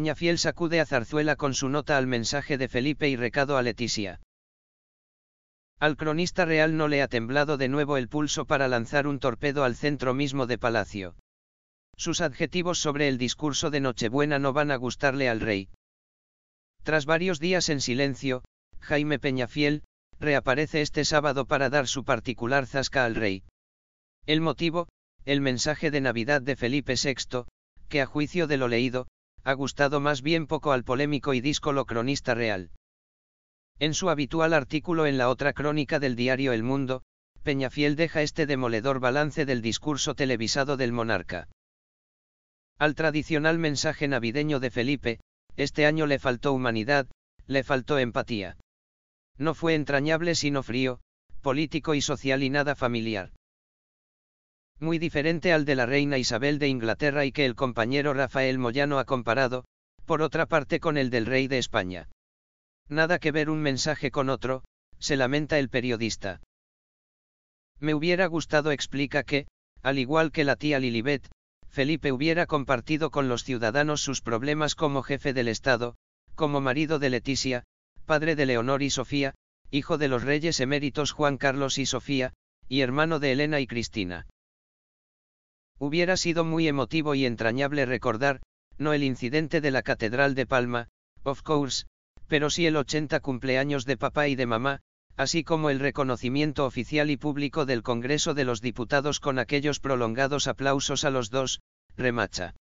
Peñafiel sacude a Zarzuela con su nota al mensaje de Felipe y recado a Leticia. Al cronista real no le ha temblado de nuevo el pulso para lanzar un torpedo al centro mismo de Palacio. Sus adjetivos sobre el discurso de Nochebuena no van a gustarle al rey. Tras varios días en silencio, Jaime Peñafiel, reaparece este sábado para dar su particular zasca al rey. El motivo, el mensaje de Navidad de Felipe VI, que a juicio de lo leído, ha gustado más bien poco al polémico y díscolo cronista real. En su habitual artículo en la otra crónica del diario El Mundo, Peñafiel deja este demoledor balance del discurso televisado del monarca. Al tradicional mensaje navideño de Felipe, este año le faltó humanidad, le faltó empatía. No fue entrañable sino frío, político y social y nada familiar muy diferente al de la reina Isabel de Inglaterra y que el compañero Rafael Moyano ha comparado, por otra parte con el del rey de España. Nada que ver un mensaje con otro, se lamenta el periodista. Me hubiera gustado explica que, al igual que la tía Lilibet, Felipe hubiera compartido con los ciudadanos sus problemas como jefe del Estado, como marido de Leticia, padre de Leonor y Sofía, hijo de los reyes eméritos Juan Carlos y Sofía, y hermano de Elena y Cristina. Hubiera sido muy emotivo y entrañable recordar, no el incidente de la Catedral de Palma, of course, pero sí el 80 cumpleaños de papá y de mamá, así como el reconocimiento oficial y público del Congreso de los Diputados con aquellos prolongados aplausos a los dos, remacha.